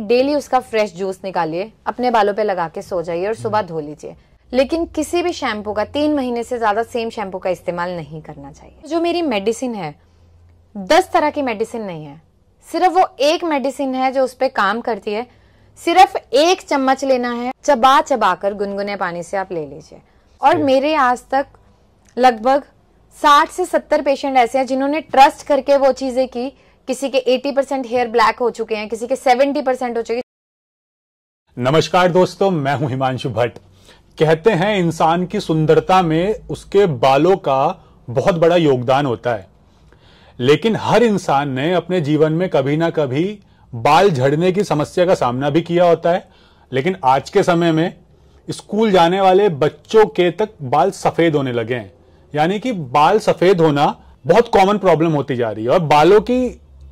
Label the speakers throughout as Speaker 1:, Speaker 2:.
Speaker 1: Daily उसका fresh juice निकालिए अपने बालों पे लगा के सो जाइए और सुबह धो लीजिए लेकिन किसी भी शैम्पू का तीन महीने से ज़्यादा सेम शैम्पू का इस्तेमाल नहीं करना चाहिए जो मेरी मेडिसिन है दस तरह की मेडिसिन नहीं है सिर्फ वो एक मेडिसिन है जो उस पर काम करती है सिर्फ एक चम्मच लेना है चबा चबा कर गुनगुने पानी से आप ले लीजिए और मेरे आज तक लगभग साठ से सत्तर पेशेंट ऐसे हैं जिन्होंने ट्रस्ट करके वो चीज़ें की किसी के 80 परसेंट हेयर ब्लैक हो चुके हैं किसी के 70 परसेंट हो चुके
Speaker 2: नमस्कार दोस्तों मैं हूं हिमांशु भट्ट कहते हैं इंसान की सुंदरता में उसके बालों का बहुत बड़ा योगदान होता है लेकिन हर इंसान ने अपने जीवन में कभी ना कभी बाल झड़ने की समस्या का सामना भी किया होता है लेकिन आज के समय में स्कूल जाने वाले बच्चों के तक बाल सफेद होने लगे हैं यानी कि बाल सफेद होना बहुत कॉमन प्रॉब्लम होती जा रही है और बालों की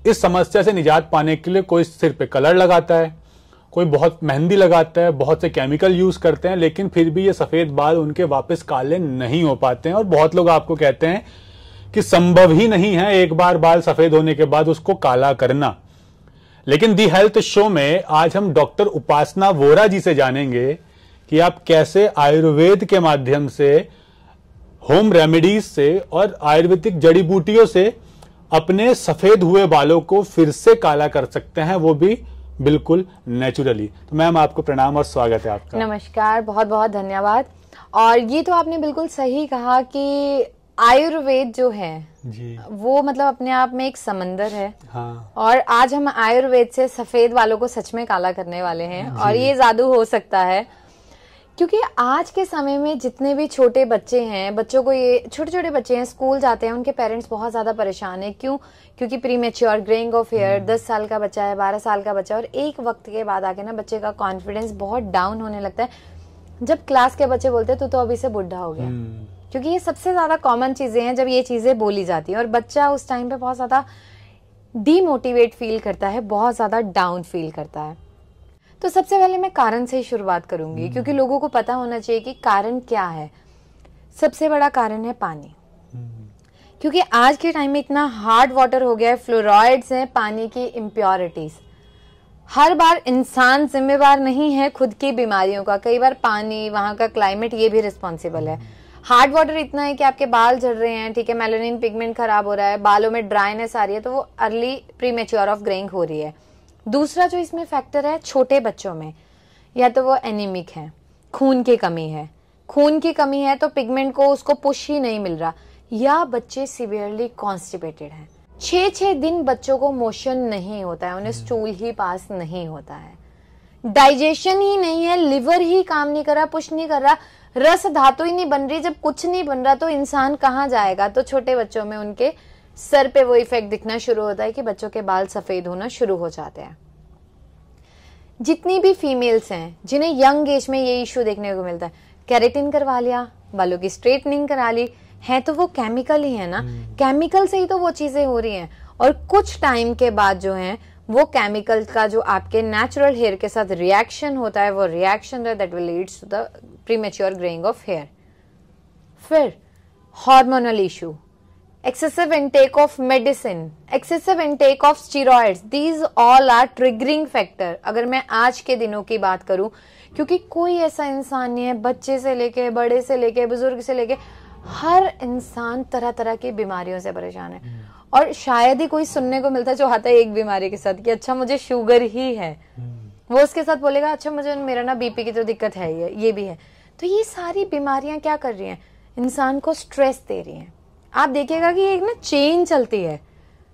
Speaker 2: इस समस्या से निजात पाने के लिए कोई सिर पे कलर लगाता है कोई बहुत मेहंदी लगाता है बहुत से केमिकल यूज करते हैं लेकिन फिर भी ये सफेद बाल उनके वापस काले नहीं हो पाते हैं और बहुत लोग आपको कहते हैं कि संभव ही नहीं है एक बार बाल सफेद होने के बाद उसको काला करना लेकिन दी हेल्थ शो में आज हम डॉक्टर उपासना वोरा जी से जानेंगे कि आप कैसे आयुर्वेद के माध्यम से होम रेमेडीज से और आयुर्वेदिक जड़ी बूटियों से अपने सफेद हुए बालों को फिर से काला कर सकते हैं वो भी बिल्कुल नेचुरली तो मैम आपको प्रणाम और स्वागत है आपका
Speaker 1: नमस्कार बहुत बहुत धन्यवाद और ये तो आपने बिल्कुल सही कहा कि आयुर्वेद जो है जी। वो मतलब अपने आप में एक समंदर है हाँ। और आज हम आयुर्वेद से सफेद वालों को सच में काला करने वाले हैं और ये जादू हो सकता है क्योंकि आज के समय में जितने भी छोटे बच्चे हैं बच्चों को ये छोटे छोटे बच्चे हैं स्कूल जाते हैं उनके पेरेंट्स बहुत ज़्यादा परेशान हैं क्यों क्योंकि premature greying of hair दस साल का बच्चा है बारह साल का बच्चा और एक वक्त के बाद आके ना बच्चे का कॉन्फिडेंस बहुत डाउन होने लगता है जब क्लास के बच्चे बोलते हैं तो तो अभी से बुढ़ा हो गया हम्म। क्योंकि ये सबसे ज़्यादा कॉमन चीज़ें हैं जब ये चीज़ें बोली जाती हैं और बच्चा उस टाइम पे बहुत ज़्यादा डीमोटिवेट फील करता है बहुत ज़्यादा डाउन फील करता है तो सबसे पहले मैं कारण से ही शुरुआत करूंगी हम्म। क्योंकि लोगों को पता होना चाहिए कि कारण क्या है सबसे बड़ा कारण है पानी हम्म। क्योंकि आज के टाइम में इतना हार्ड वाटर हो गया है फ्लोराइड्स हैं पानी की इम्प्योरिटीज हर बार इंसान जिम्मेवार नहीं है खुद की बीमारियों का कई बार पानी वहाँ का क्लाइमेट ये भी रिस्पॉन्सिबल है हार्ड हम्म। वाटर इतना है कि आपके बाल झड़ रहे हैं ठीक है मेलोनिन पिगमेंट खराब हो रहा है बालों में ड्राइनेस आ रही है तो वो early premature of greying हो रही है दूसरा जो इसमें फैक्टर है छोटे बच्चों में या तो वो एनीमिक है खून की कमी है खून की कमी है तो पिगमेंट को उसको पुश ही नहीं मिल रहा या बच्चे सिवियरली कॉन्स्टिपेटेड हैं छः छः दिन बच्चों को मोशन नहीं होता है उन्हें स्टूल हम्म। ही पास नहीं होता है डाइजेशन ही नहीं है लिवर ही काम नहीं कर रहा पुश नहीं कर रहा रस धातु ही नहीं बन रही जब कुछ नहीं बन रहा तो इंसान कहाँ जाएगा तो छोटे बच्चों में उनके सर पे वो इफेक्ट दिखना शुरू होता है कि बच्चों के बाल सफ़ेद होना शुरू हो जाते हैं जितनी भी फीमेल्स हैं जिन्हें यंग एज में ये इशू देखने को मिलता है कैरेटिन करवा लिया बालों की स्ट्रेटनिंग करा ली है तो वो केमिकल ही है ना केमिकल हम्म। से ही तो वो चीज़ें हो रही हैं और कुछ टाइम के बाद जो है वो केमिकल का जो आपके नेचुरल हेयर के साथ रिएक्शन होता है वो reaction that will leads to the premature greying of hair फिर hormonal issue excessive intake of medicine excessive intake of steroids these all are triggering factor अगर मैं आज के दिनों की बात करूं क्योंकि कोई ऐसा इंसान नहीं है बच्चे से लेके बड़े से लेके बुजुर्ग से लेके हर इंसान तरह तरह की बीमारियों से परेशान है हम्म। और शायद ही कोई सुनने को मिलता है जो आता है एक बीमारी के साथ कि अच्छा मुझे शुगर ही है हम्म। वो उसके साथ बोलेगा अच्छा मुझे मेरा ना बीपी की तो दिक्कत है ये ये भी है तो ये सारी बीमारियां क्या कर रही हैं इंसान को स्ट्रेस दे रही हैं आप देखिएगा कि एक ना चेन चलती है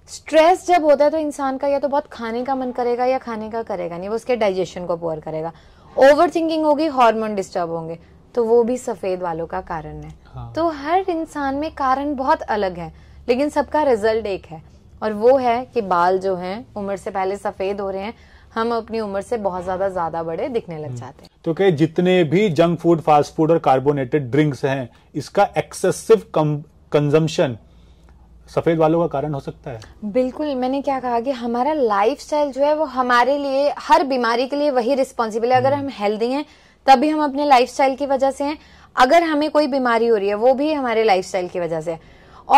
Speaker 1: स्ट्रेस जब होता है तो इंसान का या तो बहुत खाने का मन करेगा या खाने का करेगा नहीं वो उसके डाइजेशन को पोअर करेगा ओवर थिंकिंग होगी हॉर्मोन डिस्टर्ब होंगे तो वो भी सफेद वालों का कारण है हाँ। तो हर इंसान में कारण बहुत अलग है लेकिन सबका रिजल्ट एक है और वो है कि बाल जो हैं उम्र से पहले सफेद हो रहे हैं हम अपनी उम्र से बहुत ज्यादा ज्यादा बड़े दिखने लग हम्म। जाते हैं
Speaker 2: तो क्या जितने भी जंक फूड फास्ट फूड और कार्बोनेटेड ड्रिंक्स हैं इसका एक्सेसिव कम कंजम्पशन सफेद वालों का कारण हो सकता है
Speaker 1: बिल्कुल मैंने क्या कहा कि हमारा लाइफ जो है वो हमारे लिए हर बीमारी के लिए वही रिस्पॉन्सिबल है अगर हम्म। हम हेल्दी हैं तभी हम अपने लाइफ की वजह से हैं अगर हमें कोई बीमारी हो रही है वो भी हमारे लाइफ की वजह से है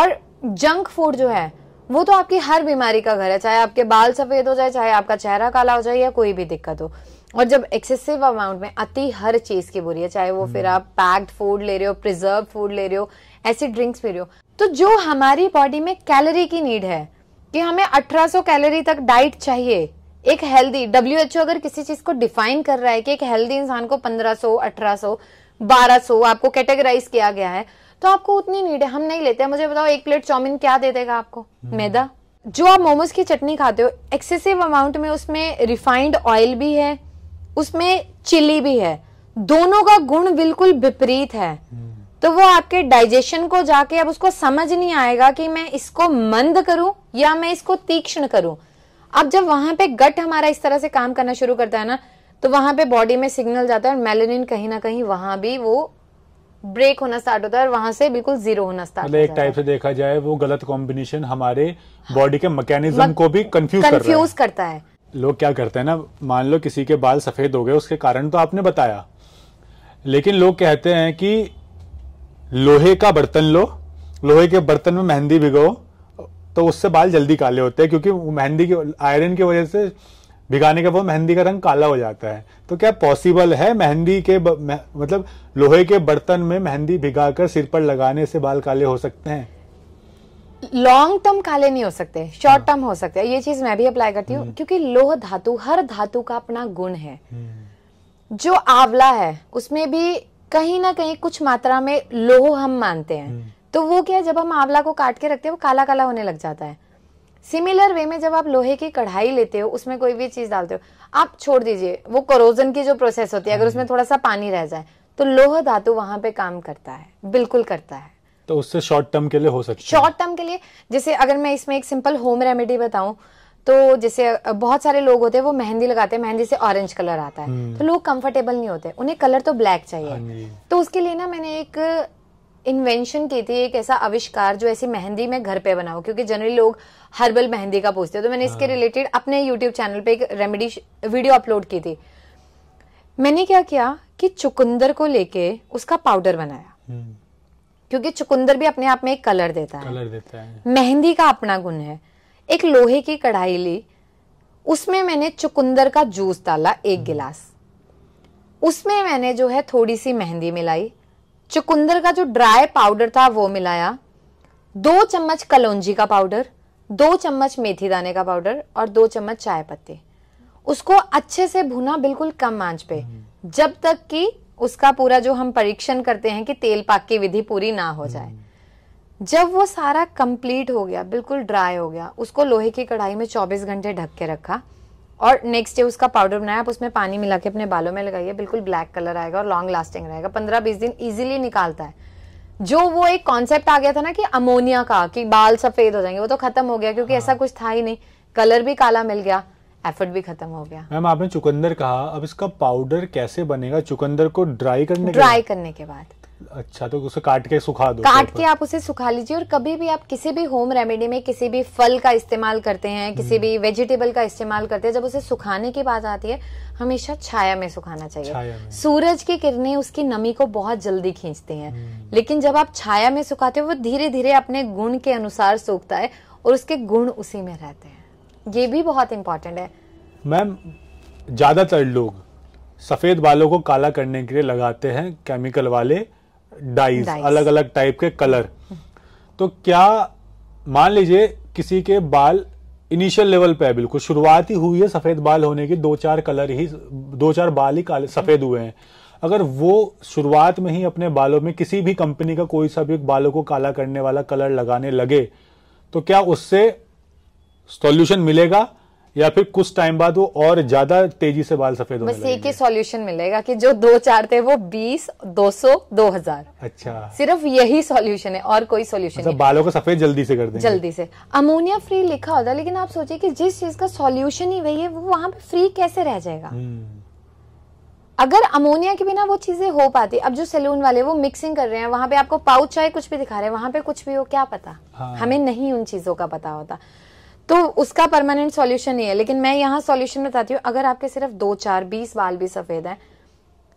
Speaker 1: और जंक फूड जो है वो तो आपकी हर बीमारी का घर है चाहे आपके बाल सफेद हो जाए चाहे आपका चेहरा काला हो जाए या कोई भी दिक्कत हो और जब एक्सेसिव अमाउंट में अति हर चीज की बुरी है चाहे वो फिर हम्म। आप पैक्ड फूड ले रहे हो प्रिजर्व फूड ले रहे हो ऐसी ड्रिंक्स पी रहे हो तो जो हमारी बॉडी में कैलोरी की नीड है कि हमें 1800 कैलोरी तक डाइट चाहिए एक हेल्दी डब्ल्यू एच ओ अगर किसी चीज को डिफाइन कर रहा है कि एक हेल्दी इंसान को 1500 1800 1200 आपको कैटेगराइज किया गया है तो आपको उतनी नीड है हम नहीं लेते हैं मुझे बताओ एक प्लेट चाउमिन क्या दे देगा आपको हम्म। मैदा जो आप मोमोज की चटनी खाते हो एक्सेसिव अमाउंट में उसमें रिफाइंड ऑयल भी है उसमें चिली भी है दोनों का गुण बिल्कुल विपरीत है तो वो आपके डाइजेशन को जाके अब उसको समझ नहीं आएगा कि मैं इसको मंद करूं या मैं इसको तीक्ष्ण करूं अब जब वहां पे गट हमारा इस तरह से काम करना शुरू करता है ना तो वहां पे बॉडी में सिग्नल जाता है और मेलेनिन कहीं ना कहीं वहां भी वो ब्रेक होना स्टार्ट होता है और वहां से बिल्कुल जीरो होना स्टार्ट मतलब एक टाइप
Speaker 2: से देखा जाए वो गलत कॉम्बिनेशन हमारे बॉडी के मैकेनिज्म को भी कंफ्यूज कंफ्यूज करता है लोग क्या करते हैं ना मान लो किसी के बाल सफ़ेद हो गए उसके कारण तो आपने बताया लेकिन लोग कहते हैं कि लोहे का बर्तन लो लोहे के बर्तन में मेहंदी भिगो तो उससे बाल जल्दी काले होते हैं क्योंकि मेहंदी के आयरन की वजह से भिगाने के बाद मेहंदी का रंग काला हो जाता है तो क्या पॉसिबल है मेहंदी के मतलब लोहे के बर्तन में मेहंदी भिगाकर सिर पर लगाने से बाल काले हो सकते हैं
Speaker 1: लॉन्ग टर्म काले नहीं हो सकते शॉर्ट टर्म हाँ। हो सकते ये चीज मैं भी अप्लाई करती हूँ हम्म। क्योंकि लोह धातु हर धातु का अपना गुण है हम्म। जो आंवला है उसमें भी कहीं ना कहीं कुछ मात्रा में लोह हम मानते हैं हम्म। तो वो क्या है जब हम आंवला को काट के रखते हैं वो काला काला होने लग जाता है सिमिलर वे में जब आप लोहे की कढ़ाई लेते हो उसमें कोई भी चीज डालते हो आप छोड़ दीजिए वो करोजन की जो प्रोसेस होती है अगर उसमें थोड़ा सा पानी रह जाए तो लोह धातु वहां पे काम करता है बिल्कुल करता है
Speaker 2: तो उससे शॉर्ट टर्म के लिए हो सकता है
Speaker 1: शॉर्ट टर्म के लिए जैसे अगर मैं इसमें एक सिंपल होम रेमेडी बताऊं तो जैसे बहुत सारे लोग होते हैं वो मेहंदी लगाते हैं मेहंदी से ऑरेंज कलर आता है हम्म। तो लोग कंफर्टेबल नहीं होते उन्हें कलर तो ब्लैक चाहिए हाँ तो उसके लिए ना मैंने एक इन्वेंशन की थी एक ऐसा आविष्कार जो ऐसी मेहंदी में घर पे बनाऊं क्योंकि जनरली लोग हर्बल मेहंदी का पूछते हैं तो मैंने इसके रिलेटेड हाँ। अपने यूट्यूब चैनल पे एक रेमेडी वीडियो अपलोड की थी मैंने क्या किया कि चुकंदर को लेके उसका पाउडर बनाया हम्म। क्योंकि चुकंदर भी अपने आप में एक कलर देता है
Speaker 2: कलर देता है
Speaker 1: मेहंदी का अपना गुण है एक लोहे की कढ़ाई ली उसमें मैंने चुकंदर का जूस डाला एक गिलास उसमें मैंने जो है थोड़ी सी मेहंदी मिलाई चुकंदर का जो ड्राई पाउडर था वो मिलाया दो चम्मच कलौजी का पाउडर दो चम्मच मेथी दाने का पाउडर और दो चम्मच चाय पत्ती उसको अच्छे से भुना बिल्कुल कम आंच पे हम्म। जब तक कि उसका पूरा जो हम परीक्षण करते हैं कि तेल पाक की विधि पूरी ना हो जाए जब वो सारा कंप्लीट हो गया बिल्कुल ड्राई हो गया उसको लोहे की कढ़ाई में 24 घंटे ढक के रखा और नेक्स्ट डे उसका पाउडर बनाया आप उसमें पानी मिला के अपने बालों में लगाइए बिल्कुल ब्लैक कलर आएगा और लॉन्ग लास्टिंग रहेगा पंद्रह बीस दिन इजिली निकालता है जो वो एक कॉन्सेप्ट आ गया था ना कि अमोनिया का कि बाल सफेद हो जाएंगे वो तो खत्म हो गया क्योंकि हाँ। ऐसा कुछ था ही नहीं कलर भी काला मिल गया एफर्ट भी खत्म हो गया
Speaker 2: मैम आपने चुकंदर कहा अब इसका पाउडर कैसे बनेगा चुकंदर को ड्राई करने ड्राई
Speaker 1: करने के बाद
Speaker 2: अच्छा तो उसे काट के सुखा दो काट के आप
Speaker 1: उसे सुखा लीजिए और कभी भी आप किसी भी होम रेमेडी में किसी भी फल का इस्तेमाल करते हैं किसी हम्म। भी वेजिटेबल का इस्तेमाल करते हैं जब उसे सुखाने की बात आती है हमेशा छाया में सुखाना चाहिए में। सूरज की किरणें उसकी नमी को बहुत जल्दी खींचती हैं हम्म। लेकिन जब आप छाया में सुखाते हो वो धीरे धीरे अपने गुण के अनुसार सूखता है और उसके गुण उसी में रहते हैं ये भी बहुत इम्पोर्टेंट है
Speaker 2: मैम ज़्यादातर लोग सफ़ेद बालों को काला करने के लिए लगाते हैं केमिकल वाले डाइज अलग अलग टाइप के कलर तो क्या मान लीजिए किसी के बाल इनिशियल लेवल पे है बिल्कुल शुरुआत ही हुई है सफ़ेद बाल होने की दो चार कलर ही दो चार बाल ही काले सफ़ेद हुए हैं अगर वो शुरुआत में ही अपने बालों में किसी भी कंपनी का कोई सा भी बालों को काला करने वाला कलर लगाने लगे तो क्या उससे सॉल्यूशन मिलेगा या फिर कुछ टाइम बाद वो और ज्यादा तेजी से बाल सफेद होने बस एक ही
Speaker 1: सॉल्यूशन मिलेगा कि जो दो चार थे वो बीस दो सौ दो हजार अच्छा सिर्फ यही सॉल्यूशन है और कोई सॉल्यूशन मतलब
Speaker 2: बालों को सफेद जल्दी से कर देंगे जल्दी
Speaker 1: से अमोनिया फ्री लिखा होता है लेकिन आप सोचिए कि जिस चीज का सॉल्यूशन ही वही है वो वहां पे फ्री कैसे रह जाएगा हम्म। अगर अमोनिया के बिना वो चीजें हो पाती अब जो सैलून वाले वो मिक्सिंग कर रहे हैं वहां पे आपको पाउच चाहे कुछ भी दिखा रहे हैं वहां पे कुछ भी हो क्या पता हाँ। हमें नहीं उन चीजों का पता होता तो उसका परमानेंट सॉल्यूशन नहीं है लेकिन मैं यहाँ सॉल्यूशन बताती हूँ अगर आपके सिर्फ दो चार बीस बाल भी सफ़ेद हैं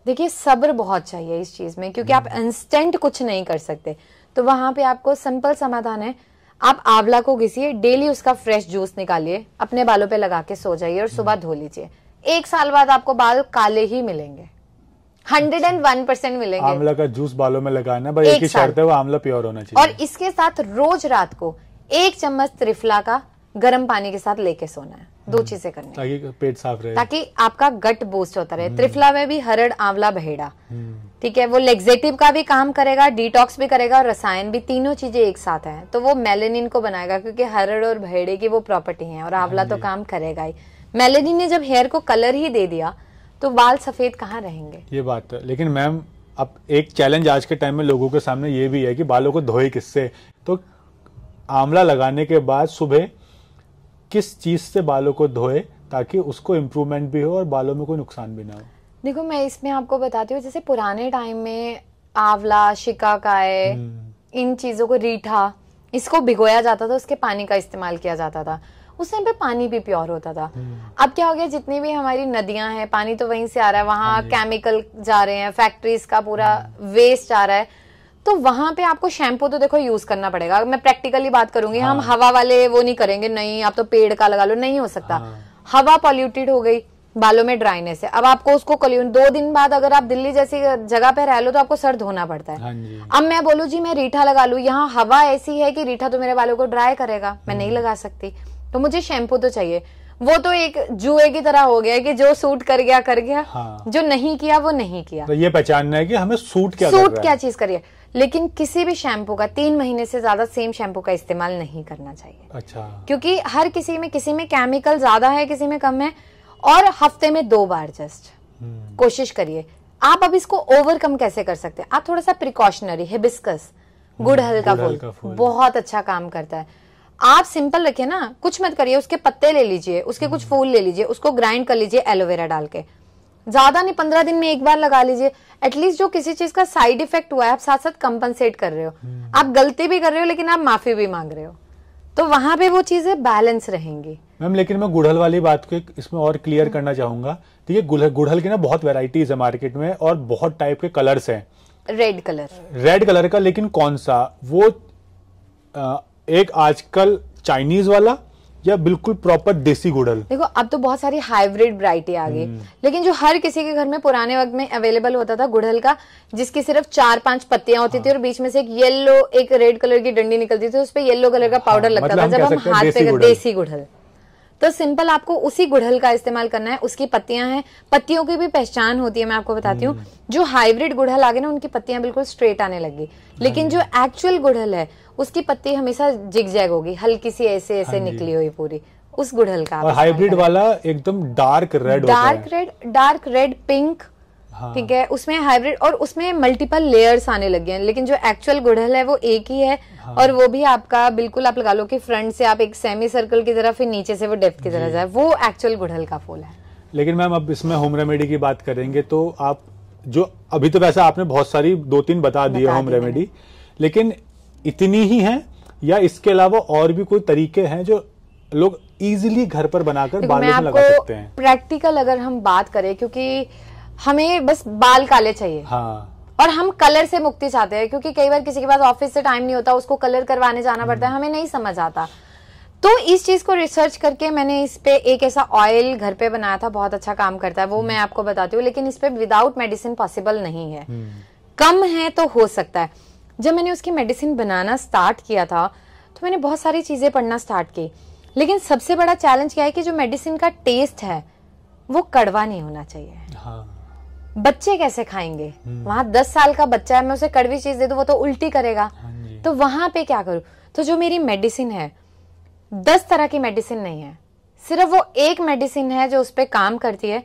Speaker 1: देखिए सब्र बहुत चाहिए इस चीज़ में क्योंकि आप इंस्टेंट हम्म। कुछ नहीं कर सकते तो वहां पे आपको सिंपल समाधान है आप आंवला को घिसिए डेली उसका फ्रेश जूस निकालिए अपने बालों पे लगा के सो जाइए और हम्म। सुबह धो लीजिए एक साल बाद आपको बाल काले ही मिलेंगे हंड्रेड एंड वन परसेंट मिलेंगे आंवला
Speaker 2: का जूस बालों में लगाना एक, एक शर्त है वो आंवला प्योर होना चाहिए और
Speaker 1: इसके साथ रोज रात को एक चम्मच त्रिफला का गर्म पानी के साथ लेके सोना है दो हम्म। चीजें करनी
Speaker 2: ताकि पेट साफ रहे ताकि
Speaker 1: आपका गट बूस्ट होता रहे हम्म। त्रिफला में भी हरड़ आंवला बहेड़ा हम्म। ठीक है वो लेग्जेटिव का भी काम करेगा डिटॉक्स भी करेगा और रसायन भी तीनों चीजें एक साथ है तो वो मेलेनिन को बनाएगा क्योंकि हरड़ और बहेड़े की वो प्रॉपर्टी है और आंवला तो हाँ काम करेगा ही मेलेनिन ने जब हेयर को कलर ही दे दिया तो बाल सफेद कहाँ रहेंगे
Speaker 2: ये बात है लेकिन मैम अब एक चैलेंज आज के टाइम में लोगों के सामने ये भी है कि बालों को धोए किससे तो आंवला लगाने के बाद सुबह किस चीज़ से बालों को धोए ताकि उसको इम्प्रूवमेंट भी हो और बालों में कोई नुकसान भी ना हो
Speaker 1: देखो मैं इसमें आपको बताती हूँ जैसे पुराने टाइम में आंवला शिकाकाय हम्म। इन चीज़ों को रीठा इसको भिगोया जाता था उसके पानी का इस्तेमाल किया जाता था उस टाइम पे पानी भी प्योर होता था हम्म। अब क्या हो गया जितनी भी हमारी नदियां हैं पानी तो वहीं से आ रहा है वहाँ केमिकल हाँ जा रहे हैं फैक्ट्रीज का पूरा वेस्ट हम्म। आ रहा है तो वहां पे आपको शैम्पू तो देखो यूज करना पड़ेगा मैं प्रैक्टिकली बात करूंगी हाँ। हम हवा वाले वो नहीं करेंगे नहीं आप तो पेड़ का लगा लो नहीं हो सकता हाँ। हवा पॉल्यूटेड हो गई बालों में ड्राइनेस है अब आपको उसको कल्यून दो दिन बाद अगर आप दिल्ली जैसी जगह पे रह लो तो आपको सर धोना पड़ता है हाँ अब मैं बोलू जी मैं रीठा लगा लू यहाँ हवा ऐसी है कि रीठा तो मेरे बालों को ड्राई करेगा मैं नहीं हम्म। लगा सकती तो मुझे शैम्पू तो चाहिए वो तो एक जुए की तरह हो गया कि जो सूट कर गया कर गया हाँ। जो नहीं किया वो नहीं किया तो
Speaker 2: ये पहचानना है कि हमें सूट क्या सूट क्या
Speaker 1: चीज करिए लेकिन किसी भी शैम्पू का तीन महीने से ज्यादा सेम शैम्पू का इस्तेमाल नहीं करना चाहिए अच्छा क्योंकि हर किसी में किसी में केमिकल ज्यादा है किसी में कम है और हफ्ते में दो बार जस्ट हम्म। कोशिश करिए आप अब इसको ओवरकम कैसे कर सकते हैं आप थोड़ा सा प्रिकॉशनरी हिबिस्कस हम्म, गुड़ हल्का फूल बहुत अच्छा काम करता है आप सिंपल रखिए ना कुछ मत करिए उसके पत्ते ले लीजिए उसके कुछ हम्म। फूल ले लीजिए उसको ग्राइंड कर लीजिए एलोवेरा डाल के ज्यादा नहीं पंद्रह दिन में एक बार लगा लीजिए एटलीस्ट जो किसी चीज का साइड इफेक्ट हुआ है आप साथ साथ कंपनसेट कर रहे हो हम्म। आप गलती भी कर रहे हो लेकिन आप माफी भी मांग रहे हो तो वहां पे वो चीजें बैलेंस रहेंगी
Speaker 2: मैम लेकिन मैं गुड़हल वाली बात को इसमें और क्लियर हम्म। करना चाहूंगा देखिए गुड़हल की ना बहुत वेराइटीज है मार्केट में और बहुत टाइप के कलर्स हैं रेड कलर रेड कलर का लेकिन कौन सा वो एक आजकल चाइनीज वाला या बिल्कुल प्रॉपर देसी गुड़ल
Speaker 1: देखो अब तो बहुत सारी हाइब्रिड वरायटी आ गई हम्म। लेकिन जो हर किसी के घर में पुराने वक्त में अवेलेबल होता था गुड़हल का जिसकी सिर्फ चार पांच पत्तियां होती हाँ। थी और बीच में से एक येलो एक रेड कलर की डंडी निकलती थी उस पर येलो कलर का पाउडर हाँ, मतलब लगता मतलब था जब हम हाथ पे देसी गुड़हल तो सिंपल आपको उसी गुड़हल का इस्तेमाल करना है उसकी पत्तियां हैं पत्तियों की भी पहचान होती है मैं आपको बताती हूँ हम्म। जो हाइब्रिड गुड़हल आगे ना उनकी पत्तियां बिल्कुल स्ट्रेट आने लगी लेकिन हाँ जो एक्चुअल गुड़हल है उसकी पत्ती हमेशा जिग जैग होगी हल्की सी ऐसे ऐसे हाँ निकली हुई पूरी उस गुड़हल का हाइब्रिड
Speaker 2: वाला एकदम dark red dark
Speaker 1: red dark red pink हाँ। ठीक है उसमें हाइब्रिड और उसमें मल्टीपल लेयर्स आने लगे हैं लेकिन जो एक्चुअल गुड़हल है वो एक ही है हाँ। और वो भी आपका बिल्कुल आप लगा लो कि फ्रंट से आप एक सेमी सर्कल की तरह फिर नीचे से वो डेप्थ की तरह जाए वो एक्चुअल गुड़हल का फूल है
Speaker 2: लेकिन मैम अब इसमें होम रेमेडी की बात करेंगे तो आप जो अभी तो वैसे आपने बहुत सारी दो तीन बता दी होम रेमेडी लेकिन इतनी ही है या इसके अलावा और भी कोई तरीके हैं जो लोग इजीली घर पर बनाकर बालों में लगा सकते हैं
Speaker 1: प्रैक्टिकल अगर हम बात करें क्योंकि हमें बस बाल काले चाहिए हाँ और हम कलर से मुक्ति चाहते हैं क्योंकि कई बार किसी के पास ऑफिस से टाइम नहीं होता उसको कलर करवाने जाना पड़ता है हम्म। हमें नहीं समझ आता तो इस चीज को रिसर्च करके मैंने इस पे एक ऐसा ऑयल घर पे बनाया था बहुत अच्छा काम करता है वो हम्म। मैं आपको बताती हूँ लेकिन इस पे विदाउट मेडिसिन पॉसिबल नहीं है हम्म। कम है तो हो सकता है जब मैंने उसकी मेडिसिन बनाना स्टार्ट किया था तो मैंने बहुत सारी चीजें पढ़ना स्टार्ट की लेकिन सबसे बड़ा चैलेंज क्या है कि जो मेडिसिन का टेस्ट है वो कड़वा नहीं होना चाहिए हाँ। बच्चे कैसे खाएंगे हम्म। वहां दस साल का बच्चा है मैं उसे कड़वी चीज दे दू वो तो उल्टी करेगा हाँ तो वहां पे क्या करूं तो जो मेरी मेडिसिन है दस तरह की मेडिसिन नहीं है सिर्फ वो एक मेडिसिन है जो उस पर काम करती है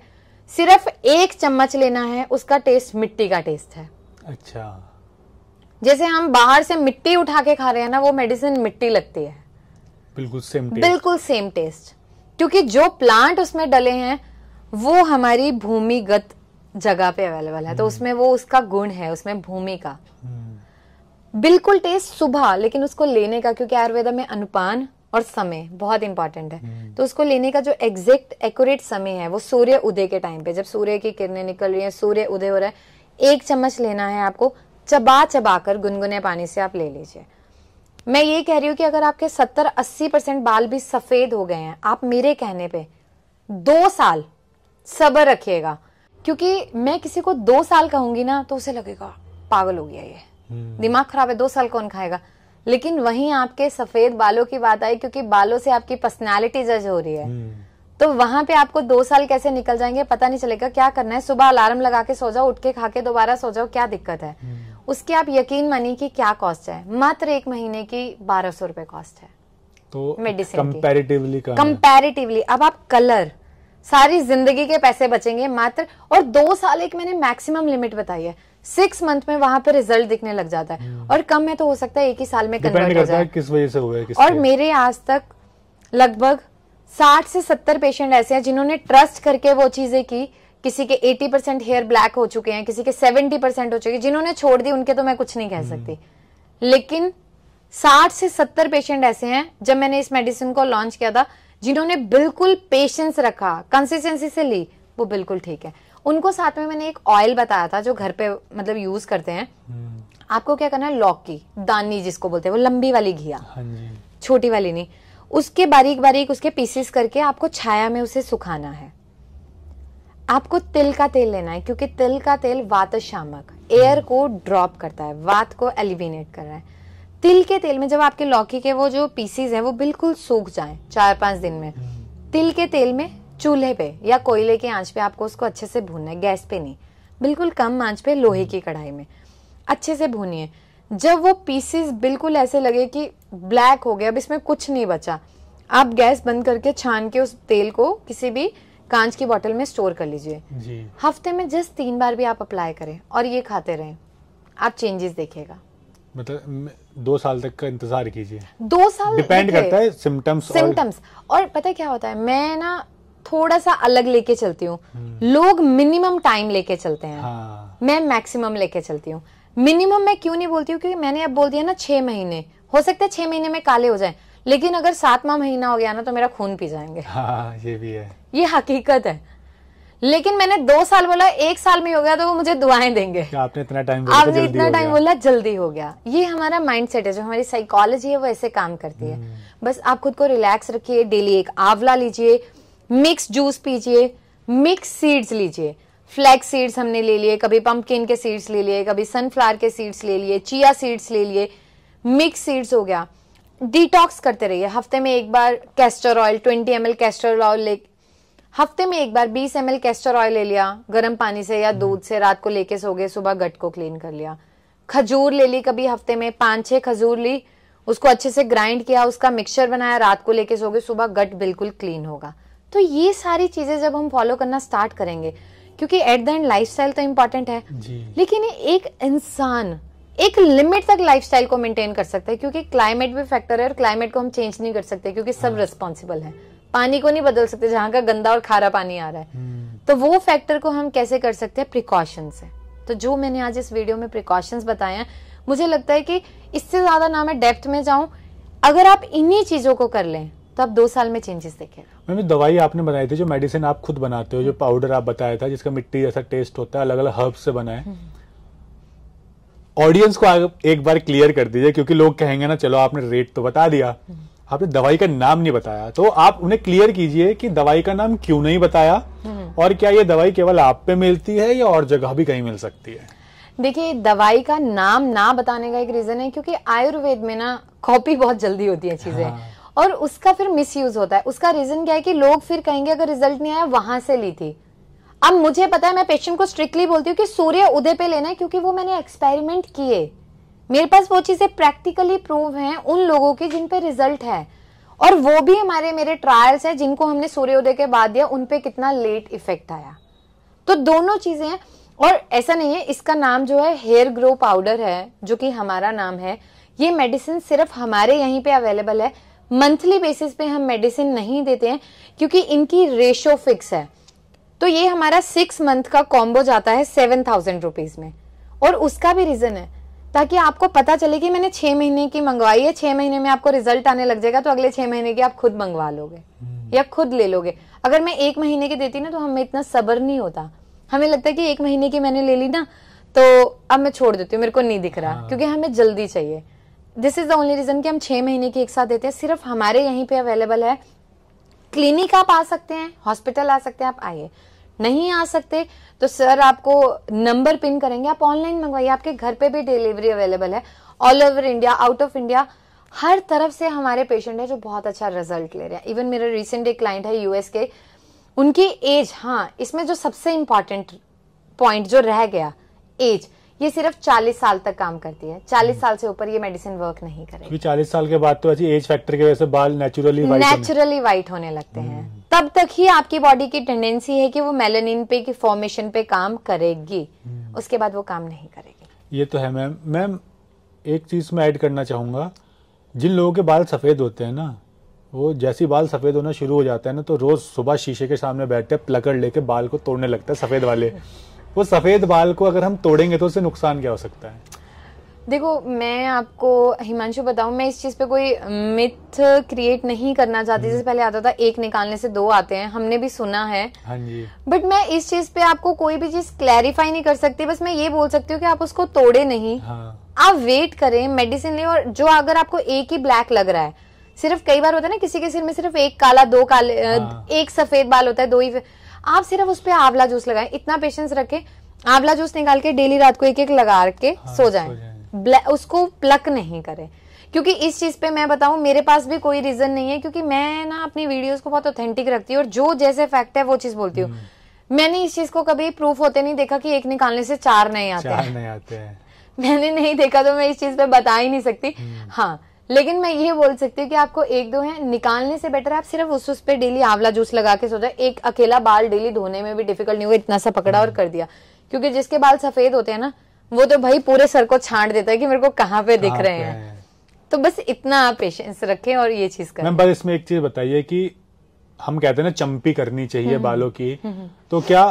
Speaker 1: सिर्फ एक चम्मच लेना है उसका टेस्ट मिट्टी का टेस्ट है अच्छा जैसे हम बाहर से मिट्टी उठा के खा रहे हैं ना वो मेडिसिन मिट्टी लगती है
Speaker 2: बिल्कुल सेम टेस्ट बिल्कुल
Speaker 1: सेम टेस्ट क्योंकि जो प्लांट उसमें डले हैं वो हमारी भूमिगत जगह पे अवेलेबल है तो हम्म। उसमें वो उसका गुण है उसमें भूमि का हम्म। बिल्कुल टेस्ट सुबह लेकिन उसको लेने का क्योंकि आयुर्वेदा में अनुपान और समय बहुत इंपॉर्टेंट है हम्म। तो उसको लेने का जो एग्जैक्ट एक्यूरेट समय है वो सूर्य उदय के टाइम पे जब सूर्य की किरणें निकल रही है सूर्य उदय हो रहा है एक चम्मच लेना है आपको चबा चबा कर गुनगुने पानी से आप ले लीजिए मैं ये कह रही हूं कि अगर आपके सत्तर अस्सी परसेंट बाल भी सफेद हो गए हैं आप मेरे कहने पे दो साल सबर रखिएगा क्योंकि मैं किसी को दो साल कहूंगी ना तो उसे लगेगा पागल हो गया ये हम्म। दिमाग खराब है दो साल कौन खाएगा लेकिन वहीं आपके सफेद बालों की बात आई क्योंकि बालों से आपकी पर्सनैलिटी जज हो रही है हम्म। तो वहां पे आपको दो साल कैसे निकल जाएंगे पता नहीं चलेगा क्या करना है सुबह अलार्म लगा के सो जाओ उठ के खा के दोबारा सो जाओ क्या दिक्कत है हम्म। उसके उसकी आप यकीन मानिए कि क्या कॉस्ट है मात्र एक महीने की बारह सौ रूपये कॉस्ट है तो मेडिसिन
Speaker 2: कंपेरेटिवली
Speaker 1: कंपेरेटिवली अब आप कलर सारी जिंदगी के पैसे बचेंगे मात्र और दो साल एक मैंने मैक्सिमम लिमिट बताई है सिक्स मंथ में वहां पर रिजल्ट दिखने लग जाता है हम्म। और कम में तो हो सकता है एक ही साल में कन्वर्ट हो जाए
Speaker 2: किस वजह से हुआ है और
Speaker 1: मेरे आज तक लगभग साठ से सत्तर पेशेंट ऐसे हैं जिन्होंने ट्रस्ट करके वो चीजें की किसी के एटी परसेंट हेयर ब्लैक हो चुके हैं किसी के सेवेंटी परसेंट हो चुके हैं जिन्होंने छोड़ दी उनके तो मैं कुछ नहीं कह हम्म। सकती लेकिन साठ से सत्तर पेशेंट ऐसे हैं जब मैंने इस मेडिसिन को लॉन्च किया था जिन्होंने बिल्कुल पेशेंस रखा कंसिस्टेंसी से ली वो बिल्कुल ठीक है उनको साथ में मैंने एक ऑयल बताया था जो घर पे मतलब यूज करते हैं हम्म। आपको क्या करना है लौकी दानी जिसको बोलते हैं वो लंबी वाली घिया हाँ छोटी वाली नहीं उसके बारीक बारीक उसके पीसेस करके आपको छाया में उसे सुखाना है आपको तिल का तेल लेना है क्योंकि तिल का तेल वात शामक एयर हम्म। को ड्रॉप करता है वात को एलिविनेट कर रहा है तिल के तेल में जब आपके लौकी के वो जो पीसीज हैं वो बिल्कुल सूख जाए चार पांच दिन में तिल के तेल में चूल्हे पे या कोयले के आंच पे आपको उसको अच्छे से भूनना है गैस पे नहीं बिल्कुल कम आंच पे लोहे की कढ़ाई में अच्छे से भूनिए जब वो पीसेस बिल्कुल ऐसे लगे कि ब्लैक हो गया अब इसमें कुछ नहीं बचा आप गैस बंद करके छान के उस तेल को किसी भी कांच की बोतल में स्टोर कर लीजिए हफ्ते में जस्ट तीन बार भी आप अप्लाई करें और ये खाते रहें आप चेंजेस देखेगा
Speaker 2: मतलब दो साल तक का इंतजार कीजिए
Speaker 1: दो साल डिपेंड करता है
Speaker 2: सिम्टम्स सिम्टम्स
Speaker 1: और, और पता है क्या होता है मैं ना थोड़ा सा अलग लेके चलती हूँ हम्म। लोग मिनिमम टाइम लेके चलते हैं हाँ। मैं मैक्सिमम लेके चलती हूँ मिनिमम मैं क्यों नहीं बोलती हूँ क्योंकि मैंने अब बोल दिया ना छह महीने हो सकता है छह महीने में काले हो जाए लेकिन अगर सातवा महीना हो गया ना तो मेरा खून पी जाएंगे
Speaker 2: हाँ, ये भी है
Speaker 1: ये हकीकत है लेकिन मैंने दो साल बोला एक साल में हो गया तो वो मुझे दुआएं देंगे
Speaker 2: आपने इतना टाइम बोला आपने तो इतना टाइम
Speaker 1: बोला जल्दी हो गया ये हमारा माइंडसेट है जो हमारी साइकोलॉजी है वो ऐसे काम करती है हम्म। बस आप खुद को रिलैक्स रखिए डेली एक आंवला लीजिए मिक्स जूस पीजिए मिक्स सीड्स लीजिए फ्लैक्स सीड्स हमने ले लिए कभी पंपकिन के सीड्स ले लिए कभी सनफ्लावर के सीड्स ले लिए चिया सीड्स ले लिए मिक्स सीड्स हो गया डिटॉक्स करते रहिए हफ्ते में एक बार castor oil twenty M L castor oil हफ्ते में एक बार 20 एम कैस्टर ऑयल ले लिया गर्म पानी से या दूध से रात को लेके सो गए सुबह गट को क्लीन कर लिया खजूर ले ली कभी हफ्ते में पांच छह खजूर ली उसको अच्छे से ग्राइंड किया उसका मिक्सचर बनाया रात को लेके सो गए सुबह गट बिल्कुल क्लीन होगा तो ये सारी चीजें जब हम फॉलो करना स्टार्ट करेंगे क्योंकि एट द एंड लाइफ तो इम्पोर्टेंट है लेकिन एक इंसान एक लिमिट तक लाइफ को मेंटेन कर सकता है क्योंकि क्लाइमेट भी फैक्टर है और क्लाइमेट को हम चेंज नहीं कर सकते क्योंकि सब रिस्पॉन्सिबल हाँ। है पानी को नहीं बदल सकते जहाँ का गंदा और खारा पानी आ रहा है हम्म। तो वो फैक्टर को हम कैसे कर सकते हैं प्रिकॉशन से तो जो मैंने आज इस वीडियो में प्रिकॉशंस बताए हैं मुझे लगता है कि इससे ज्यादा ना मैं डेप्थ में जाऊं अगर आप इन्हीं चीजों को कर लें तो आप दो साल में चेंजेस देखेगा
Speaker 2: मैम दवाई आपने बनाई थी जो मेडिसिन आप खुद बनाते हो जो पाउडर हम्म। आप बताया था जिसका मिट्टी जैसा टेस्ट होता है अलग अलग हर्ब से बना है ऑडियंस हम्म। को एक बार क्लियर कर दीजिए क्योंकि लोग कहेंगे ना चलो आपने रेट तो बता दिया आपने दवाई का नाम नहीं बताया तो आप उन्हें क्लियर कीजिए कि दवाई का नाम क्यों नहीं बताया हम्म। और क्या ये दवाई केवल आप पे मिलती है या और जगह भी कहीं मिल सकती है
Speaker 1: देखिए दवाई का नाम ना बताने का एक रीजन है क्योंकि आयुर्वेद में ना कॉपी बहुत जल्दी होती है चीजें हाँ। और उसका फिर मिस होता है उसका रीजन क्या है कि लोग फिर कहेंगे अगर रिजल्ट नहीं आया वहां से ली थी अब मुझे पता है मैं पेशेंट को स्ट्रिक्टली बोलती हूँ कि सूर्य उदय पे लेना है क्योंकि वो मैंने एक्सपेरिमेंट किए मेरे पास वो चीज़ें प्रैक्टिकली प्रूव हैं उन लोगों के जिन पे रिजल्ट है और वो भी हमारे मेरे ट्रायल्स हैं जिनको हमने सूर्योदय के बाद दिया उन पे कितना लेट इफेक्ट आया तो दोनों चीज़ें हैं और ऐसा नहीं है इसका नाम जो है हेयर ग्रो पाउडर है जो कि हमारा नाम है ये मेडिसिन सिर्फ हमारे यहीं पे अवेलेबल है मंथली बेसिस पे हम मेडिसिन नहीं देते हैं क्योंकि इनकी रेशो फिक्स है तो ये हमारा सिक्स मंथ का कॉम्बो जाता है सेवन थाउजेंड रुपीज़ में और उसका भी रीज़न है ताकि आपको पता चले कि मैंने छह महीने की मंगवाई है छह महीने में आपको रिजल्ट आने लग जाएगा तो अगले छह महीने की आप खुद मंगवा लोगे हम्म। या खुद ले लोगे अगर मैं एक महीने की देती ना तो हमें इतना सबर नहीं होता हमें लगता है कि एक महीने की मैंने ले ली ना तो अब मैं छोड़ देती हूँ मेरे को नहीं दिख रहा हाँ। क्योंकि हमें जल्दी चाहिए this is the only reason कि हम छह महीने की एक साथ देते हैं सिर्फ हमारे यहीं पे अवेलेबल है क्लिनिक आप आ सकते हैं हॉस्पिटल आ सकते हैं आप आइए नहीं आ सकते तो सर आपको नंबर पिन करेंगे आप ऑनलाइन मंगवाइए आपके घर पे भी डिलीवरी अवेलेबल है all over India out of India हर तरफ से हमारे पेशेंट है जो बहुत अच्छा रिजल्ट ले रहे हैं इवन मेरा रिसेंट एक क्लाइंट है यूएस के उनकी एज हाँ इसमें जो सबसे इंपॉर्टेंट पॉइंट जो रह गया एज ये सिर्फ 40 साल तक काम करती है 40 साल से ऊपर ये मेडिसिन वर्क नहीं करेगी
Speaker 2: क्योंकि 40 साल के बाद तो ऐसी एज फैक्टर की वजह से बाल नेचुरली नेचुरली
Speaker 1: व्हाइट होने लगते हैं हम्म। तब तक ही आपकी बॉडी की टेंडेंसी है कि वो मेलेनिन पे की फॉर्मेशन पे काम करेगी हम्म। उसके बाद वो काम नहीं
Speaker 2: करेगी ये तो है मैम मैम एक चीज मैं ऐड करना चाहूंगा जिन लोगों के बाल सफेद होते हैं ना वो जैसे बाल सफेद होना शुरू हो जाता है ना तो रोज सुबह शीशे के सामने बैठते प्लकड़ लेके बाल को तोड़ने लगता है सफेद वाले वो सफेद बाल को अगर हम तोड़ेंगे तो उससे नुकसान क्या हो सकता है
Speaker 1: देखो मैं आपको हिमांशु बताऊं मैं इस चीज़ पे कोई मिथ क्रिएट नहीं करना चाहती हम्म। जैसे पहले आता था एक निकालने से दो आते हैं हमने भी सुना है हाँ जी बट मैं इस चीज़ पे आपको कोई भी चीज़ क्लैरिफाई नहीं कर सकती बस मैं ये बोल सकती हूँ कि आप उसको तोड़े नहीं हाँ। आप वेट करें मेडिसिन लें और जो अगर आपको एक ही ब्लैक लग रहा है सिर्फ कई बार होता है ना किसी के सिर में सिर्फ एक काला दो काले हाँ। एक सफेद बाल होता है दो ही आप सिर्फ उस पर आंवला जूस लगाएं इतना पेशेंस रखें आंवला जूस निकाल के डेली रात को एक एक लगा के हाँ, सो जाए उसको प्लक नहीं करें क्योंकि इस चीज पे मैं बताऊं मेरे पास भी कोई रीजन नहीं है क्योंकि मैं ना अपनी वीडियोस को बहुत ऑथेंटिक रखती हूँ और जो जैसे फैक्ट है वो चीज बोलती हूँ हम्म। मैंने इस चीज को कभी प्रूफ होते नहीं देखा कि एक निकालने से चार नहीं आते चार नहीं आते हैं मैंने नहीं देखा तो मैं इस चीज पे बता ही नहीं सकती हम्म। हाँ लेकिन मैं ये बोल सकती हूँ कि आपको एक दो है निकालने से बेटर है आप सिर्फ उस उस पे डेली आंवला जूस लगा के सोचा एक अकेला बाल डेली धोने में भी डिफिकल्ट नहीं हुआ इतना सा पकड़ा और कर दिया क्योंकि जिसके बाल सफेद होते हैं ना वो तो भाई पूरे सर को छांट देता है कि मेरे को कहाँ पे दिख रहे हैं तो बस इतना आप पेशेंस रखें और ये चीज करें
Speaker 2: बस इसमें एक चीज बताइए कि हम कहते हैं ना चंपी करनी चाहिए हम्म, बालों की हम्म, हम्म। तो क्या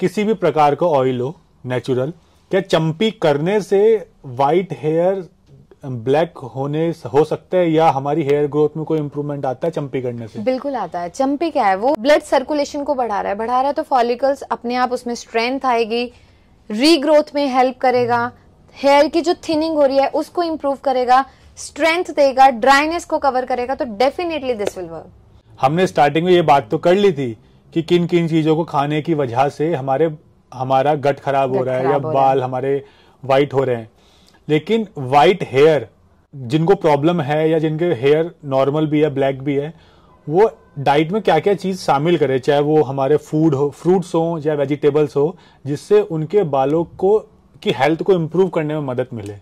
Speaker 2: किसी भी प्रकार का ऑयल हो नेचुरल क्या चंपी करने से व्हाइट हेयर ब्लैक होने हो सकता है या हमारी हेयर ग्रोथ में कोई इम्प्रूवमेंट आता है चंपी करने से
Speaker 1: बिल्कुल आता है चंपी क्या है वो ब्लड सर्कुलेशन को बढ़ा रहा है बढ़ा रहा है तो फॉलिकल्स अपने आप उसमें स्ट्रेंथ आएगी रीग्रोथ में हेल्प करेगा हेयर की जो थिनिंग हो रही है उसको इम्प्रूव करेगा स्ट्रेंथ देगा ड्राइनेस को कवर करेगा तो डेफिनेटली दिस विल वर्क
Speaker 2: हमने स्टार्टिंग में ये बात तो कर ली थी कि किन किन चीजों को खाने की वजह से हमारे हमारा गट खराब हो रहा है या बाल हमारे व्हाइट हो रहे हैं लेकिन वाइट हेयर जिनको प्रॉब्लम है या जिनके हेयर नॉर्मल भी है ब्लैक भी है वो डाइट में क्या क्या चीज़ शामिल करें चाहे वो हमारे फूड हो फ्रूट्स हो या वेजिटेबल्स हो जिससे उनके बालों को की हेल्थ को इम्प्रूव करने में मदद मिले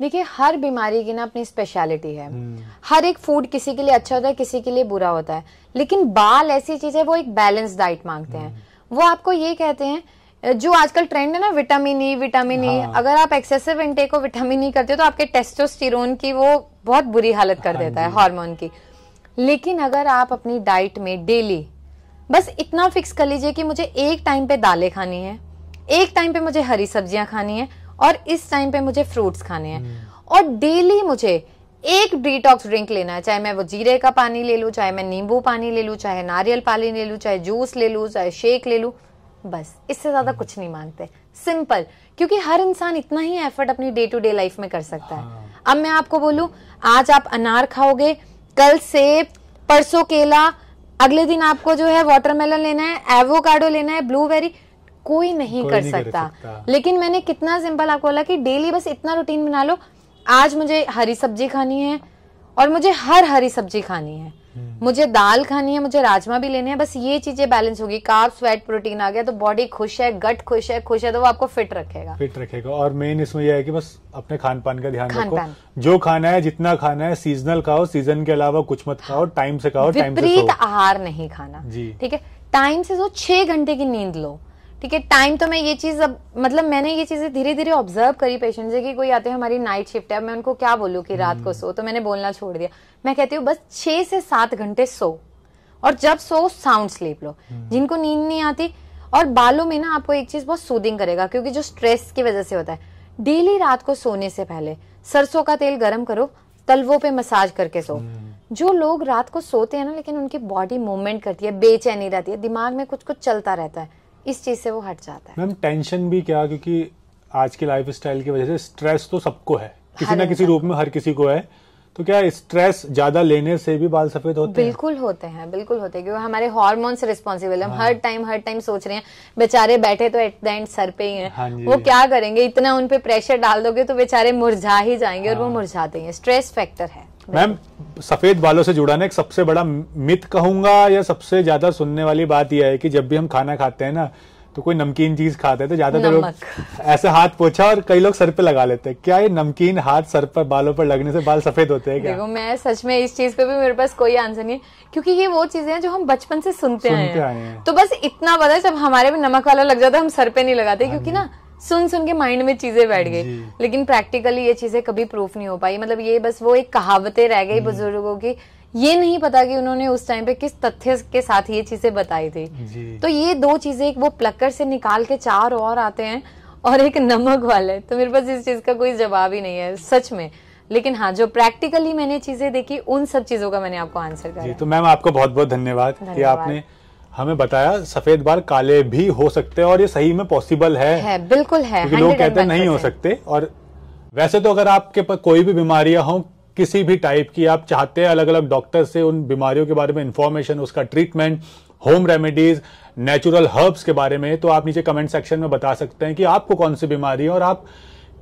Speaker 1: देखिए हर बीमारी की ना अपनी स्पेशलिटी है हम्म। हर एक फूड किसी के लिए अच्छा होता है किसी के लिए बुरा होता है लेकिन बाल ऐसी चीज है वो एक बैलेंस डाइट मांगते हैं हम्म। वो आपको ये कहते हैं जो आजकल ट्रेंड है ना विटामिन ई विटामिन ई अगर आप एक्सेसिव इंटेक को विटामिन ई e करते हो तो आपके टेस्टोस्टेरोन की वो बहुत बुरी हालत कर हाँ देता है हार्मोन की लेकिन अगर आप अपनी डाइट में डेली बस इतना फिक्स कर लीजिए कि मुझे एक टाइम पे दालें खानी है एक टाइम पे मुझे हरी सब्जियां खानी है और इस टाइम पे मुझे फ्रूट्स खाने हैं हम्म। और डेली मुझे एक डिटॉक्स ड्रिंक लेना है चाहे मैं वो जीरे का पानी ले लूँ चाहे मैं नींबू पानी ले लूँ चाहे नारियल पानी ले लूँ चाहे जूस ले लूँ चाहे शेक ले लूँ बस इससे ज़्यादा कुछ नहीं मांगते सिंपल क्योंकि हर इंसान इतना ही एफर्ट अपनी डे टू डे लाइफ में कर सकता है हाँ। अब मैं आपको बोलू आज आप अनार खाओगे कल सेब परसों केला अगले दिन आपको जो है वाटरमेलन लेना है एवोकाडो लेना है ब्लूबेरी कोई नहीं कोई कर नहीं सकता।, सकता लेकिन मैंने कितना सिंपल आपको बोला कि डेली बस इतना रूटीन बना लो आज मुझे हरी सब्जी खानी है और मुझे हर हरी सब्जी खानी है मुझे दाल खानी है मुझे राजमा भी लेने हैं बस ये चीजें बैलेंस होगी कार्ब स्वेट प्रोटीन आ गया तो बॉडी खुश है गट खुश है खुश है तो वो आपको फिट रखेगा
Speaker 2: फिट रखेगा और मेन इसमें यह है कि बस अपने खान पान का ध्यान रखो जो खाना है जितना खाना है सीजनल खाओ सीजन के अलावा कुछ मत खाओ टाइम से खाओ विपरीत
Speaker 1: आहार नहीं खाना जी ठीक है टाइम से सो छह घंटे की नींद लो ठीक है टाइम तो मैं ये चीज़ अब मतलब मैंने ये चीज़ें धीरे धीरे ऑब्जर्व करी पेशेंट से कि कोई आते हैं हमारी नाइट शिफ्ट है मैं उनको क्या बोलूँ कि रात को हम्म। सो तो मैंने बोलना छोड़ दिया मैं कहती हूँ बस छह से सात घंटे सो और जब सो साउंड स्लीप लो हम्म। जिनको नींद नहीं आती और बालों में ना आपको एक चीज़ बहुत सूदिंग करेगा क्योंकि जो स्ट्रेस की वजह से होता है डेली रात को सोने से पहले सरसों का तेल गर्म करो तलवों पे मसाज करके सो हम्म। जो लोग रात को सोते हैं ना लेकिन उनकी बॉडी मूवमेंट करती है बेचैनी रहती है दिमाग में कुछ कुछ चलता रहता है इस चीज से वो हट जाता
Speaker 2: है मैम टेंशन भी क्या क्योंकि आज की लाइफ स्टाइल की वजह से स्ट्रेस तो सबको है किसी ना किसी रूप में हर किसी को है तो क्या स्ट्रेस ज्यादा लेने से भी बाल सफेद होते बिल्कुल
Speaker 1: हैं? होते हैं बिल्कुल होते हैं क्योंकि हमारे हॉर्मोन्स रिस्पॉन्सिबल हम हाँ। हर टाइम हर टाइम सोच रहे हैं बेचारे बैठे तो एट द एंड सर पे ही हैं हाँ वो क्या करेंगे इतना उन पे प्रेशर डाल दोगे तो बेचारे मुरझा ही जाएंगे और वो हाँ। मुरझाते हैं स्ट्रेस फैक्टर है
Speaker 2: मैम सफेद बालों से जुड़ा ना एक सबसे बड़ा मित कहूंगा या सबसे ज्यादा सुनने वाली बात यह है कि जब भी हम खाना खाते हैं ना तो कोई नमकीन चीज खाते हैं तो ज्यादातर लोग ऐसे हाथ पोछा और कई लोग सर पे लगा लेते हैं क्या ये नमकीन हाथ सर पर बालों पर लगने से बाल सफेद होते हैं क्या देखो
Speaker 1: मैं सच में इस चीज पे भी मेरे पास कोई आंसर नहीं है क्योंकि ये वो चीजें हैं जो हम बचपन से सुनते, सुनते हैं।, हैं तो बस इतना पता है जब हमारे भी नमक वाला लग जाता है हम सर पे नहीं लगाते हाँ क्योंकि ना सुन सुन के माइंड में चीजें बैठ गई लेकिन प्रैक्टिकली ये चीजें कभी प्रूफ नहीं हो पाई मतलब ये बस वो एक कहावतें रह गई बुजुर्गों की ये नहीं पता कि उन्होंने उस टाइम पे किस तथ्य के साथ ये चीजें बताई थी तो ये दो चीजें एक वो प्लकर से निकाल के चार और आते हैं और एक नमक वाले तो मेरे पास इस चीज का कोई जवाब ही नहीं है सच में लेकिन हाँ जो प्रैक्टिकली मैंने चीजें देखी उन सब चीजों का मैंने आपको आंसर करा
Speaker 2: तो मैम आपको बहुत बहुत धन्यवाद, धन्यवाद। कि आपने हमें बताया सफेद बाल काले भी हो सकते हैं और ये सही में पॉसिबल है, है
Speaker 1: बिल्कुल है क्योंकि लोग कहते
Speaker 2: नहीं हो सकते और वैसे तो अगर आपके पास कोई भी बीमारियां हो किसी भी टाइप की आप चाहते हैं अलग अलग डॉक्टर से उन बीमारियों के बारे में इंफॉर्मेशन उसका treatment home remedies natural herbs के बारे में तो आप नीचे कमेंट सेक्शन में बता सकते हैं कि आपको कौन सी बीमारी है और आप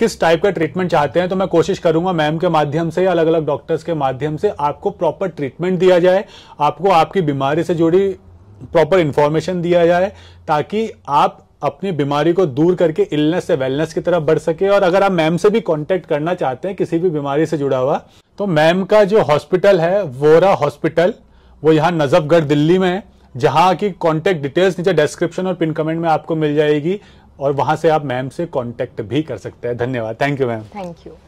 Speaker 2: किस टाइप का ट्रीटमेंट चाहते हैं तो मैं कोशिश करूंगा मैम के माध्यम से अलग अलग डॉक्टर्स के माध्यम से आपको प्रॉपर ट्रीटमेंट दिया जाए आपको आपकी बीमारी से जुड़ी प्रॉपर इंफॉर्मेशन दिया जाए ताकि आप अपनी बीमारी को दूर करके इलनेस से वेलनेस की तरफ बढ़ सके और अगर आप मैम से भी कांटेक्ट करना चाहते हैं किसी भी बीमारी से जुड़ा हुआ तो मैम का जो हॉस्पिटल है वोरा हॉस्पिटल वो यहाँ नजफगढ़ दिल्ली में है जहां की कॉन्टेक्ट डिटेल्स नीचे डिस्क्रिप्शन और पिन कमेंट में आपको मिल जाएगी और वहां से आप मैम से कॉन्टेक्ट भी कर सकते हैं धन्यवाद thank you ma'am
Speaker 1: thank you